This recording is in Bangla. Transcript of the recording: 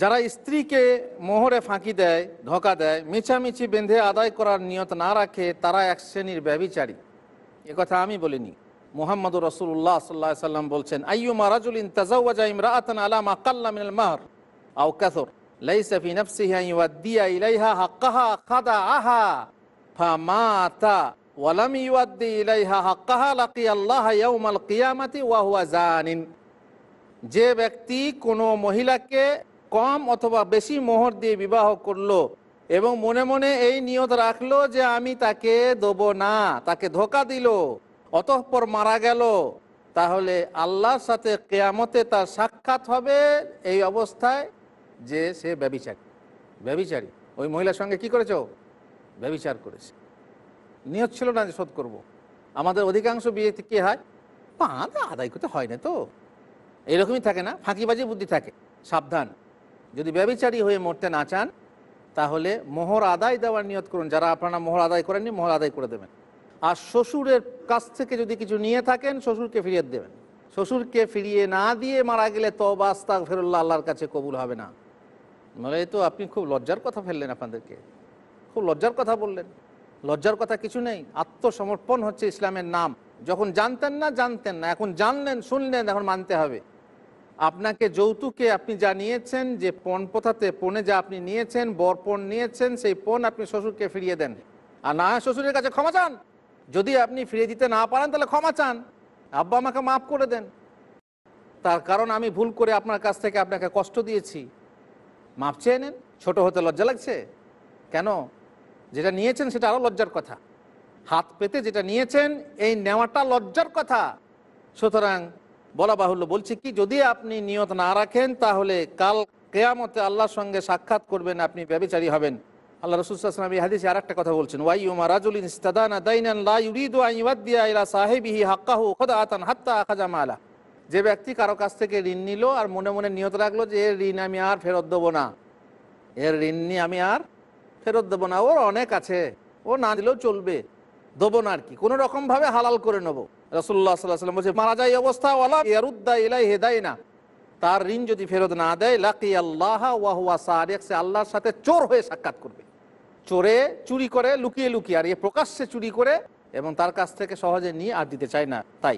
যারা স্ত্রীকে মোহরে ফাঁকি দেয় ধোকা দেয় মিছামিছি বেঁধে আদায় করার নিয়ত না রাখে তারা এক শ্রেণীর ব্যবিচারী কথা আমি বলিনি মোহাম্মদ রসুল্লাহ সাল্লাহ সাল্লাম বলছেন আইয়ু মারাজুল ইন্তাজাউজা ইমরাতান আলাম আকাল্লা মিনাল মাহর আও কাসর লাইসা ফি নাফসিহি ইউয়াদ্দিয়া ইলাইহা হাক্কাহা খাদা আহা ফামাতা ওয়ালাম ইউয়াদ্দি ইলাইহা হাক্কাহা লাকি আল্লাহ ইয়াউমাল কিয়ামাতি ওয়া হুয়া জানিন যে ব্যক্তি কোনো মহিলাকে কম অথবা বেশি মোহর দিয়ে বিবাহ করলো এবং মনে মনে এই নিয়ত রাখলো যে আমি তাকে দেব না তাকে ধোকা দিল অতঃপর মারা গেল তাহলে আল্লাহর সাথে কেয়ামতে তার সাক্ষাৎ হবে এই অবস্থায় যে সে ব্যবিচারী ব্যবিচারী ওই মহিলার সঙ্গে কি করেছ ব্যবিচার করেছে নিয়ত ছিল না যে শোধ করব। আমাদের অধিকাংশ বিয়েতে কী হয় পাঁচ আদায় করতে হয় না তো এরকমই থাকে না ফাঁকিবাজি বুদ্ধি থাকে সাবধান যদি ব্যবচারী হয়ে মরতে না চান তাহলে মোহর আদায় দেওয়ার নিয়ত করুন যারা আপনারা মোহর আদায় করেননি মোহর আদায় করে দেবেন আর শ্বশুরের কাছ থেকে যদি কিছু নিয়ে থাকেন শ্বশুরকে ফিরিয়ে দেবেন শ্বশুরকে ফিরিয়ে না দিয়ে মারা গেলে তবা আস্তাক ফেরুল্লাহ আল্লাহর কাছে কবুল হবে না মানে তো আপনি খুব লজ্জার কথা ফেললেন আপনাদেরকে খুব লজ্জার কথা বললেন লজ্জার কথা কিছু নেই আত্মসমর্পণ হচ্ছে ইসলামের নাম যখন জানতেন না জানতেন না এখন জানলেন শুনলেন এখন মানতে হবে আপনাকে যৌতুকে আপনি যা নিয়েছেন যে পণ পথাতে পণে যা আপনি নিয়েছেন বর পণ নিয়েছেন সেই পণ আপনি শ্বশুরকে ফিরিয়ে দেন আর না শ্বশুরের কাছে ক্ষমা চান যদি আপনি ফিরিয়ে দিতে না পারেন তাহলে ক্ষমা চান আব্বা আমাকে মাফ করে দেন তার কারণ আমি ভুল করে আপনার কাছ থেকে আপনাকে কষ্ট দিয়েছি মাপ চেয়ে নেন ছোটো হতে লজ্জা লাগছে কেন যেটা নিয়েছেন সেটা আরও লজ্জার কথা হাত পেতে যেটা নিয়েছেন এই নেওয়াটা লজ্জার কথা সুতরাং বলা বাহুল্য বলছি কি যদি আপনি নিয়ত না রাখেন তাহলে কাল কেয়ামতে আল্লাহর সঙ্গে সাক্ষাৎ করবেন আপনি ব্যবচারী হবেন আল্লাহ রসুলাম এই হাদিসে আর একটা কথা বলছেন ওয়াই উমা রাজুল ইস্তাদানা হাত্তা যে ব্যক্তি কারো কাছ থেকে ঋণ নিল আর মনে মনে নিয়ত রাখলো যে এর ঋণ আমি আর ফেরত দেবো না এর ঋণ নিয়ে আমি আর ফেরত দেবো না ওর অনেক আছে ও না দিলেও চলবে দেবো না আর কি কোনো রকমভাবে হালাল করে নেবো রসুল্লাহ সাল্লাহ সাল্লাম বলছে মারা যায় অবস্থা ওলা ইয়ারুদ্দা ইলাই হেদাই না তার ঋণ যদি ফেরত না দেয় লাকি আল্লাহ ওয়াহুয়া সারেক সে আল্লাহর সাথে চোর হয়ে সাক্ষাৎ করবে চোরে চুরি করে লুকিয়ে লুকিয়ে আর এ প্রকাশ্যে চুরি করে এবং তার কাছ থেকে সহজে নিয়ে আর দিতে চায় না তাই